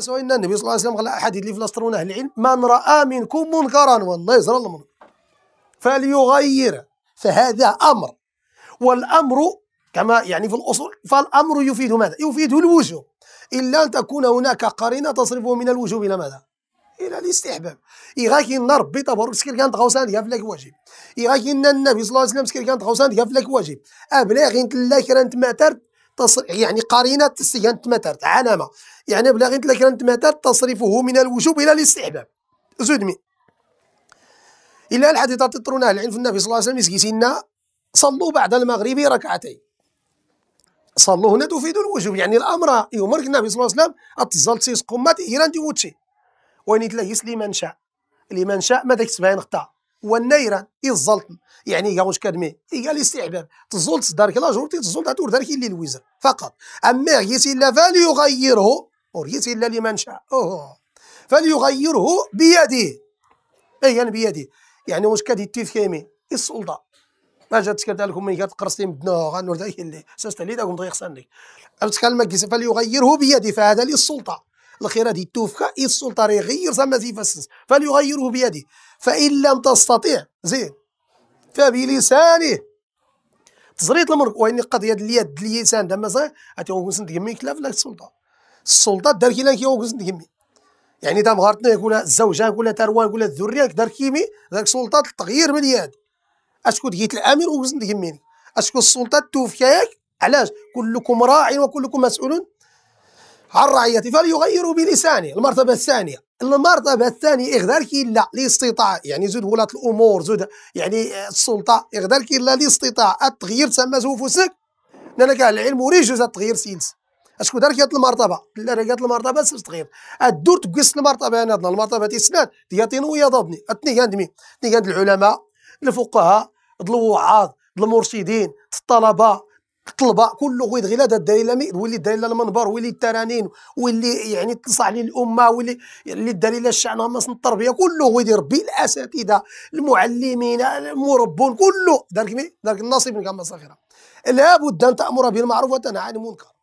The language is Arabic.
سوى ان النبي صلى الله عليه وسلم قال احد اللي في الاسطرون اهل العلم من راى منكم منكرا والله يزرى المنكر فليغير فهذا امر والامر كما يعني في الاصول فالامر يفيد ماذا؟ يفيد الوجوب الا ان تكون هناك قرينه تصرفه من الوجوب الى ماذا؟ الى الاستحباب يغاكي لنا ربي تبارك سكر كانت غوسان ديال فلاك واجب يغاكي لنا النبي صلى الله عليه وسلم سكر كانت غوسان ديال فلاك واجب انت لا كرانت ما ترت تصريف يعني قرينة تمترت علامة يعني غير لك مترت تصرفه من الوجوب إلى الاستحباب زود مي إلا الحديث تطرونه العلم في النبي صلى الله عليه وسلم يسكيسينا صلوا بعد المغرب ركعتين صلوا هنا تفيد الوجوب يعني الأمر يمرك النبي صلى الله عليه وسلم سيس تسقمات إيران تيوتشي وين يتلا يسلي من شاء لمن شاء ما داك تبعين خطأ والنيران الزلط يعني يا واش اي قال استعباد تزلط دارك لا جورتي تزلط دور دارك اللي الوزر فقط اما غيتي لا فليغيره وريتي الا لمن شاء اوه فليغيره بيده يعني بيده يعني واش كدي تيفكيمي السلطه ما جاتش كدال لكم ملي من مدنا غنور داك اللي ساست عليه داكم دغيا خصني فليغيره بيده فهذا للسلطه الخير هذه التوفكه إذ السلطان يغير زي فاسس فليغيره بيده فإن لم تستطيع زين فبلسانه تزريط المرك وإن قضية اليد اللسان دما صغير أتيغوكو سندقمي كلاف لا السلطة السلطة دار كي لك يغوكو يمي يعني دام غارتنا يقول الزوجة يقول تروان يقول الذرية دار كيمي ذاك سلطة التغيير باليد اليد أشكون جيت الأمير وغوكو يمي أشكون السلطة ياك علاش كلكم راع وكلكم مسؤول عن رعيته فليغيروا بلسانه المرتبة الثانية المرتبة الثانية إغدار لا لاستطاع يعني زود ولاة الأمور زود يعني آه، السلطة إغدار لا لاستطاع التغيير تسمى زوف وسك لأن كاع العلم وريجوز التغيير سيلس اشكون دار كيات المرتبه لا كيات المرتبه سيلس تغيير الدور تقيس المرتبه انا المرتبه تيسنات دياتينو يا ضبني اتني كندمي اتني كند العلماء الفقهاء الوعاظ المرشدين الطلبه الطلبه كله غيد غير هذا الدليل ويلي الدليل المنبر ولي الترانين ولي يعني تنصح عليه الامه ولي اللي الدليل ما مصن التربيه كله غيد ربي الاساتذه المعلمين المربون كله دارك دارك النصيب من كما صغيره لابد ان تامر بالمعروف وتنهى عن المنكر